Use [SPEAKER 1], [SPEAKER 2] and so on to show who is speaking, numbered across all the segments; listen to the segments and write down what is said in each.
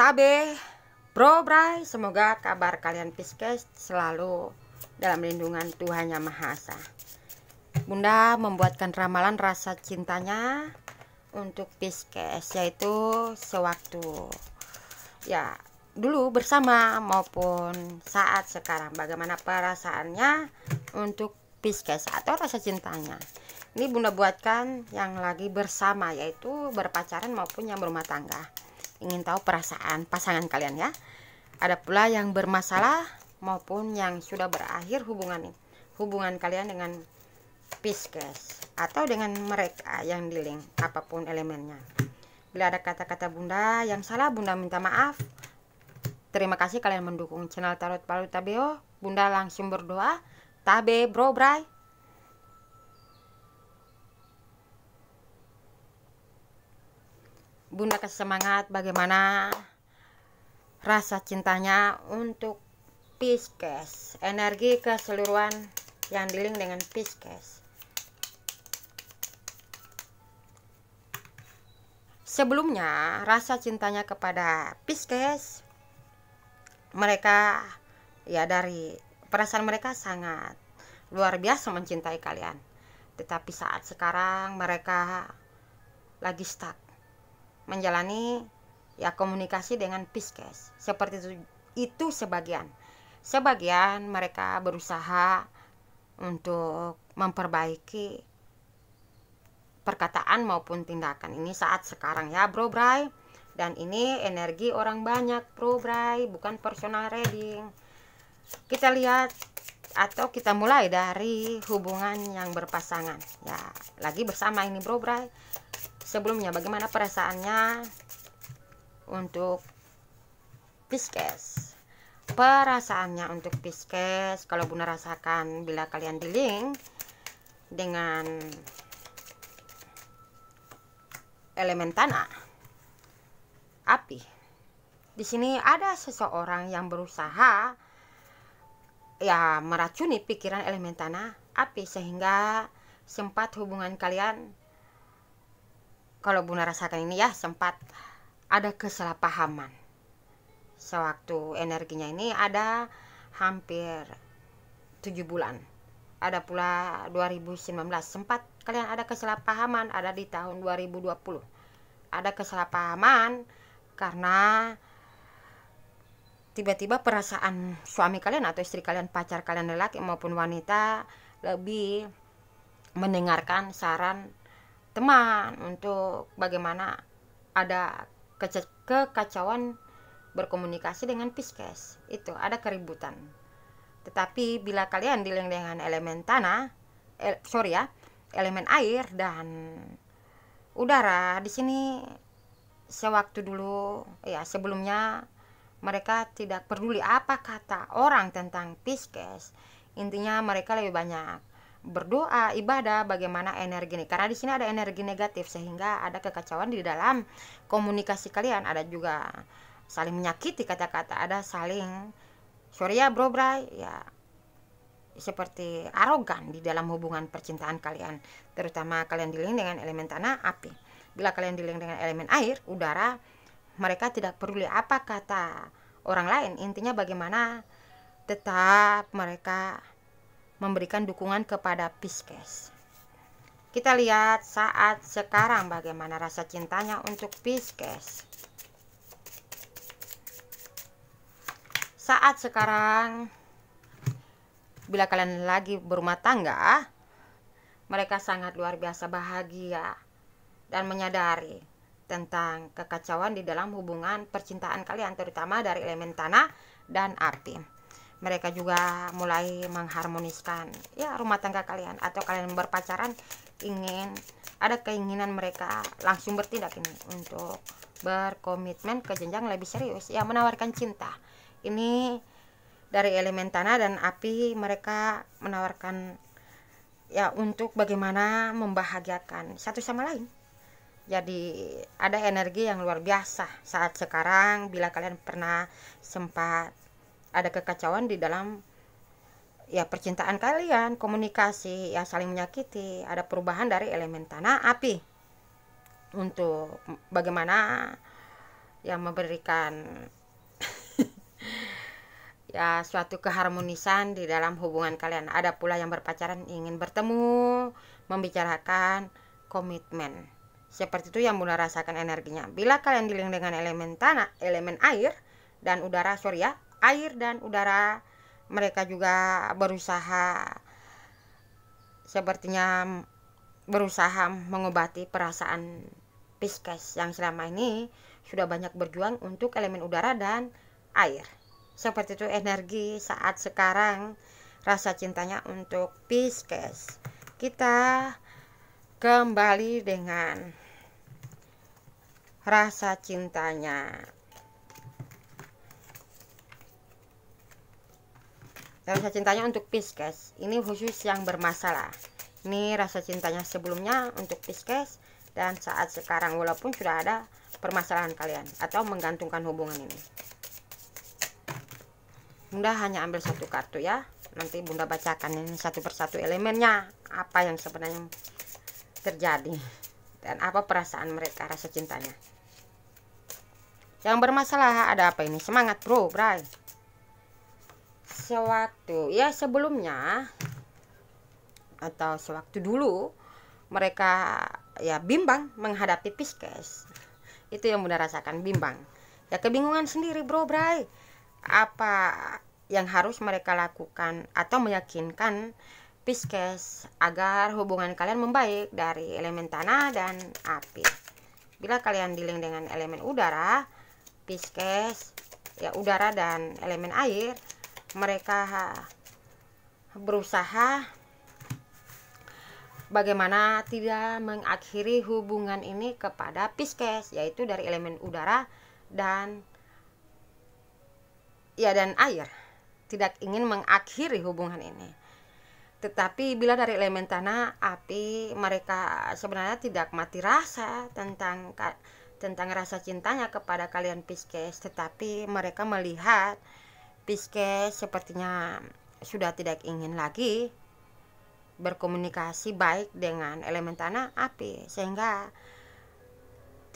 [SPEAKER 1] Tabe, Bro Bray, semoga kabar kalian Piskes selalu dalam lindungan Tuhan Yang Maha Esa. Bunda membuatkan ramalan rasa cintanya untuk Piskes yaitu sewaktu ya dulu bersama maupun saat sekarang bagaimana perasaannya untuk Piskes atau rasa cintanya. Ini Bunda buatkan yang lagi bersama yaitu berpacaran maupun yang berumah tangga ingin tahu perasaan pasangan kalian ya ada pula yang bermasalah maupun yang sudah berakhir hubungan hubungan kalian dengan Pisces atau dengan mereka yang di link apapun elemennya bila ada kata-kata bunda yang salah bunda minta maaf terima kasih kalian mendukung channel tarot palu tabeo bunda langsung berdoa tabe bro bray Bunda kasih semangat bagaimana rasa cintanya untuk Pisces energi keseluruhan yang dealing dengan Pisces sebelumnya rasa cintanya kepada Pisces mereka ya dari perasaan mereka sangat luar biasa mencintai kalian tetapi saat sekarang mereka lagi stuck menjalani ya komunikasi dengan piskes. Seperti itu, itu sebagian. Sebagian mereka berusaha untuk memperbaiki perkataan maupun tindakan ini saat sekarang ya bro Bray dan ini energi orang banyak bro Bray bukan personal reading kita lihat atau kita mulai dari hubungan yang berpasangan ya lagi bersama ini bro Bray sebelumnya bagaimana perasaannya untuk Piskes perasaannya untuk Piskes kalau Bunda rasakan bila kalian di link dengan elemen tanah api di sini ada seseorang yang berusaha ya meracuni pikiran elemen tanah api sehingga sempat hubungan kalian kalau Bunda rasakan ini ya sempat ada kesalahpahaman sewaktu energinya ini ada hampir 7 bulan ada pula 2019 sempat kalian ada kesalahpahaman ada di tahun 2020 ada kesalahpahaman karena tiba-tiba perasaan suami kalian atau istri kalian pacar kalian lelaki maupun wanita lebih mendengarkan saran teman untuk bagaimana ada kekacauan berkomunikasi dengan Pisces. Itu ada keributan. Tetapi bila kalian dealing dengan elemen tanah, el, sorry ya, elemen air dan udara di sini sewaktu dulu ya sebelumnya mereka tidak peduli apa kata orang tentang Pisces. Intinya mereka lebih banyak berdoa, ibadah, bagaimana energi ini. Karena di sini ada energi negatif sehingga ada kekacauan di dalam komunikasi kalian. Ada juga saling menyakiti kata-kata, ada saling sorry ya bro bray, ya seperti arogan di dalam hubungan percintaan kalian, terutama kalian dealing dengan elemen tanah api. Bila kalian dealing dengan elemen air, udara, mereka tidak peduli apa kata orang lain. Intinya bagaimana tetap mereka memberikan dukungan kepada Pisces. Kita lihat saat sekarang bagaimana rasa cintanya untuk Pisces. Saat sekarang bila kalian lagi berumah tangga, mereka sangat luar biasa bahagia dan menyadari tentang kekacauan di dalam hubungan percintaan kalian, terutama dari elemen tanah dan api mereka juga mulai mengharmoniskan ya rumah tangga kalian atau kalian berpacaran ingin ada keinginan mereka langsung bertindak ini untuk berkomitmen ke jenjang lebih serius yang menawarkan cinta ini dari elemen tanah dan api mereka menawarkan ya untuk bagaimana membahagiakan satu sama lain jadi ada energi yang luar biasa saat sekarang bila kalian pernah sempat ada kekacauan di dalam ya percintaan kalian, komunikasi, ya saling menyakiti, ada perubahan dari elemen tanah api. Untuk bagaimana yang memberikan ya suatu keharmonisan di dalam hubungan kalian. Ada pula yang berpacaran ingin bertemu, membicarakan komitmen. Seperti itu yang Bunda rasakan energinya. Bila kalian dilink dengan elemen tanah, elemen air dan udara surya, air dan udara mereka juga berusaha sepertinya berusaha mengobati perasaan Piskes yang selama ini sudah banyak berjuang untuk elemen udara dan air. Seperti itu energi saat sekarang rasa cintanya untuk Piskes Kita kembali dengan rasa cintanya rasa cintanya untuk Pisces ini khusus yang bermasalah ini rasa cintanya sebelumnya untuk Pisces dan saat sekarang walaupun sudah ada permasalahan kalian atau menggantungkan hubungan ini Bunda hanya ambil satu kartu ya nanti Bunda bacakan ini satu persatu elemennya apa yang sebenarnya terjadi dan apa perasaan mereka rasa cintanya yang bermasalah ada apa ini semangat bro bray sewaktu ya sebelumnya atau sewaktu dulu mereka ya bimbang menghadapi piskes itu yang bunda rasakan bimbang ya kebingungan sendiri bro bray apa yang harus mereka lakukan atau meyakinkan piskes agar hubungan kalian membaik dari elemen tanah dan api bila kalian dealing dengan elemen udara piskes ya udara dan elemen air mereka berusaha bagaimana tidak mengakhiri hubungan ini kepada Pisces yaitu dari elemen udara dan ya dan air tidak ingin mengakhiri hubungan ini tetapi bila dari elemen tanah api mereka sebenarnya tidak mati rasa tentang tentang rasa cintanya kepada kalian Pisces tetapi mereka melihat Piskes sepertinya sudah tidak ingin lagi berkomunikasi baik dengan elemen tanah api sehingga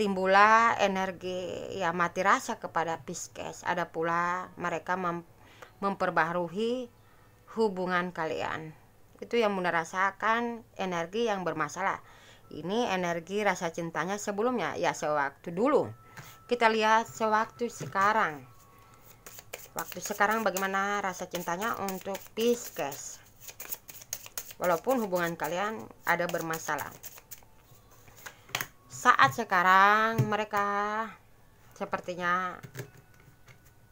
[SPEAKER 1] timbullah energi ya mati rasa kepada Piskes ada pula mereka mem memperbaharui hubungan kalian itu yang merasakan energi yang bermasalah ini energi rasa cintanya sebelumnya ya sewaktu dulu kita lihat sewaktu sekarang waktu sekarang bagaimana rasa cintanya untuk Pisces walaupun hubungan kalian ada bermasalah saat sekarang mereka sepertinya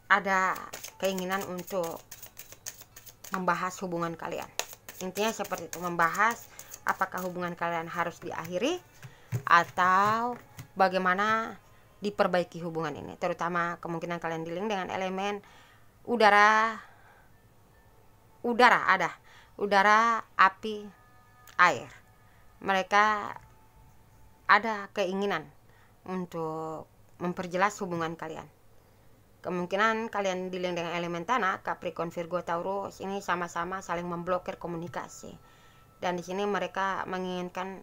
[SPEAKER 1] ada keinginan untuk membahas hubungan kalian intinya seperti itu membahas apakah hubungan kalian harus diakhiri atau bagaimana diperbaiki hubungan ini terutama kemungkinan kalian dealing dengan elemen udara udara ada udara api air mereka ada keinginan untuk memperjelas hubungan kalian kemungkinan kalian dealing dengan elemen tanah Capricorn Virgo Taurus ini sama-sama saling memblokir komunikasi dan di sini mereka menginginkan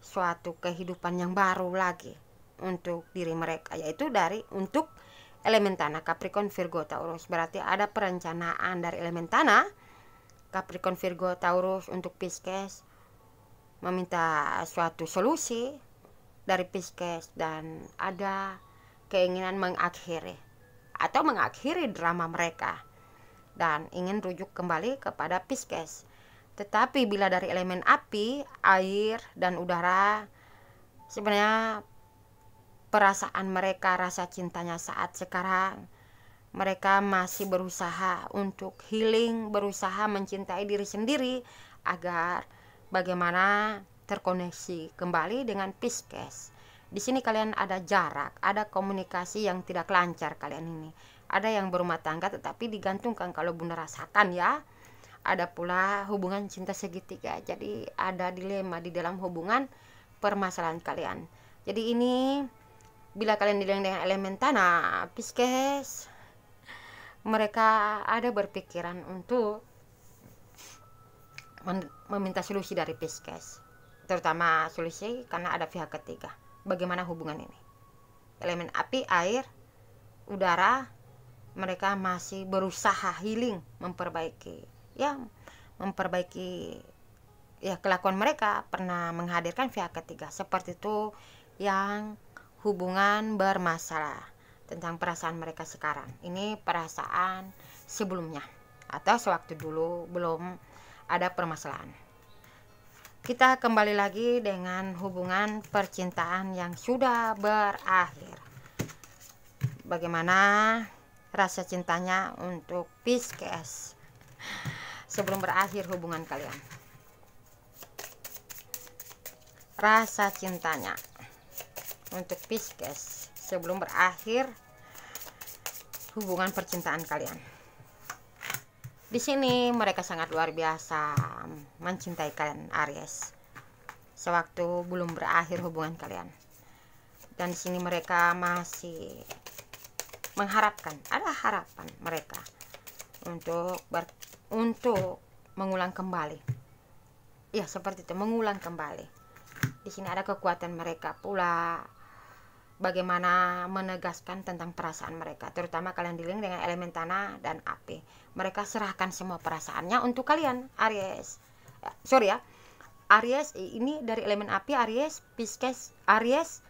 [SPEAKER 1] suatu kehidupan yang baru lagi untuk diri mereka yaitu dari untuk elemen tanah Capricorn Virgo Taurus berarti ada perencanaan dari elemen tanah Capricorn Virgo Taurus untuk Pisces meminta suatu solusi dari Pisces dan ada keinginan mengakhiri atau mengakhiri drama mereka dan ingin rujuk kembali kepada Pisces tetapi bila dari elemen api, air, dan udara sebenarnya perasaan mereka, rasa cintanya saat sekarang. Mereka masih berusaha untuk healing, berusaha mencintai diri sendiri agar bagaimana terkoneksi kembali dengan Pisces. Di sini kalian ada jarak, ada komunikasi yang tidak lancar kalian ini. Ada yang berumah tangga tetapi digantungkan kalau bunda rasakan ya ada pula hubungan cinta segitiga. Ya. Jadi ada dilema di dalam hubungan permasalahan kalian. Jadi ini bila kalian dealing dengan elemen tanah Pisces mereka ada berpikiran untuk meminta solusi dari Pisces terutama solusi karena ada pihak ketiga bagaimana hubungan ini elemen api, air, udara mereka masih berusaha healing memperbaiki ya memperbaiki ya kelakuan mereka pernah menghadirkan pihak ketiga seperti itu yang hubungan bermasalah tentang perasaan mereka sekarang. Ini perasaan sebelumnya atau sewaktu dulu belum ada permasalahan. Kita kembali lagi dengan hubungan percintaan yang sudah berakhir. Bagaimana rasa cintanya untuk Pisces sebelum berakhir hubungan kalian? Rasa cintanya untuk Pisces sebelum berakhir hubungan percintaan kalian. Di sini mereka sangat luar biasa mencintai kalian Aries. Sewaktu belum berakhir hubungan kalian. Dan di sini mereka masih mengharapkan, ada harapan mereka untuk ber, untuk mengulang kembali. Ya, seperti itu, mengulang kembali. Di sini ada kekuatan mereka pula bagaimana menegaskan tentang perasaan mereka, terutama kalian dealing dengan elemen tanah dan api. Mereka serahkan semua perasaannya untuk kalian, Aries. Eh, sorry ya, Aries ini dari elemen api, Aries, Pisces, Aries,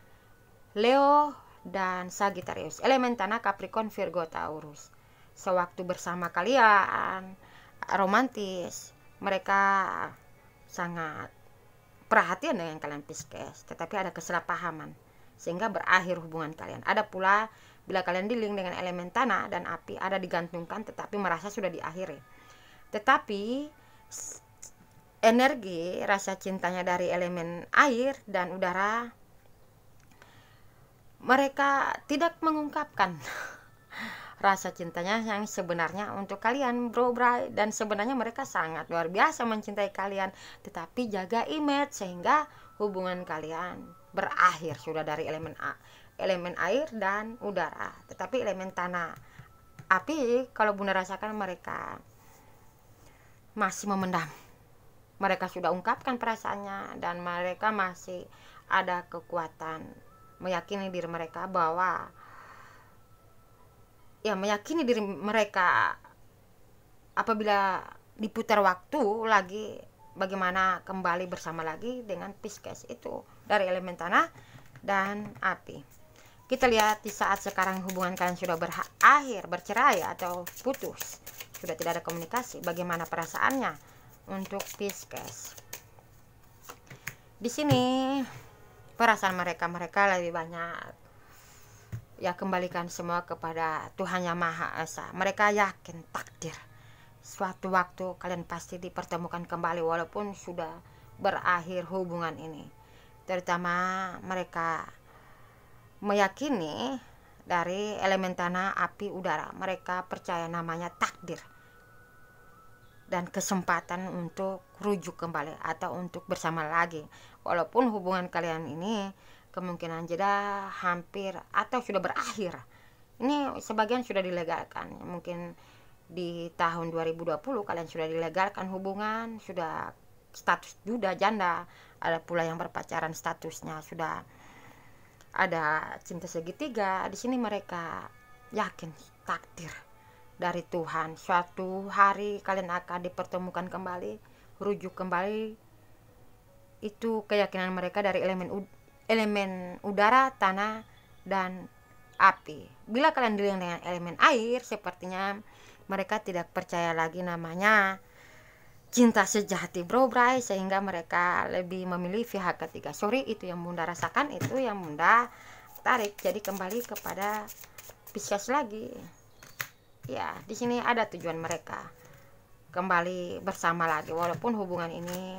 [SPEAKER 1] Leo, dan Sagittarius. Elemen tanah Capricorn, Virgo, Taurus. Sewaktu bersama kalian, romantis, mereka sangat perhatian dengan kalian Pisces, tetapi ada kesalahpahaman sehingga berakhir hubungan kalian. Ada pula bila kalian dealing dengan elemen tanah dan api ada digantungkan tetapi merasa sudah diakhiri. Tetapi energi rasa cintanya dari elemen air dan udara mereka tidak mengungkapkan rasa cintanya yang sebenarnya untuk kalian bro bray dan sebenarnya mereka sangat luar biasa mencintai kalian tetapi jaga image sehingga hubungan kalian berakhir sudah dari elemen A, elemen air dan udara, tetapi elemen tanah. Api kalau Bunda rasakan mereka masih memendam. Mereka sudah ungkapkan perasaannya dan mereka masih ada kekuatan meyakini diri mereka bahwa ya meyakini diri mereka apabila diputar waktu lagi bagaimana kembali bersama lagi dengan piskes itu dari elemen tanah dan api kita lihat di saat sekarang hubungan kalian sudah berakhir bercerai atau putus sudah tidak ada komunikasi bagaimana perasaannya untuk Pisces di sini perasaan mereka mereka lebih banyak ya kembalikan semua kepada Tuhan Yang Maha Esa mereka yakin takdir suatu waktu kalian pasti dipertemukan kembali walaupun sudah berakhir hubungan ini terutama mereka meyakini dari elemen tanah, api, udara. Mereka percaya namanya takdir dan kesempatan untuk rujuk kembali atau untuk bersama lagi. Walaupun hubungan kalian ini kemungkinan jeda hampir atau sudah berakhir. Ini sebagian sudah dilegalkan. Mungkin di tahun 2020 kalian sudah dilegalkan hubungan, sudah status duda janda ada pula yang berpacaran statusnya sudah ada cinta segitiga di sini mereka yakin takdir dari Tuhan suatu hari kalian akan dipertemukan kembali rujuk kembali itu keyakinan mereka dari elemen ud elemen udara tanah dan api bila kalian dilihat dengan elemen air sepertinya mereka tidak percaya lagi namanya cinta sejati bro bray sehingga mereka lebih memilih pihak ketiga sorry itu yang bunda rasakan itu yang bunda tarik jadi kembali kepada Pisces lagi ya di sini ada tujuan mereka kembali bersama lagi walaupun hubungan ini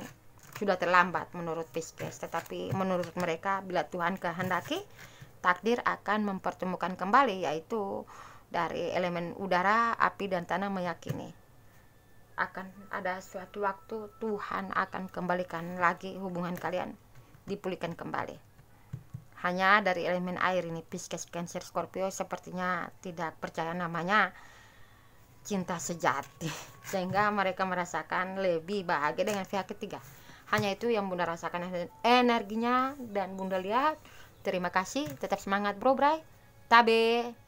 [SPEAKER 1] sudah terlambat menurut Pisces tetapi menurut mereka bila Tuhan kehendaki takdir akan mempertemukan kembali yaitu dari elemen udara, api dan tanah meyakini akan ada suatu waktu Tuhan akan kembalikan lagi hubungan kalian dipulihkan kembali hanya dari elemen air ini Pisces Cancer Scorpio sepertinya tidak percaya namanya cinta sejati sehingga mereka merasakan lebih bahagia dengan pihak ketiga hanya itu yang bunda rasakan energinya dan bunda lihat terima kasih tetap semangat bro bray tabe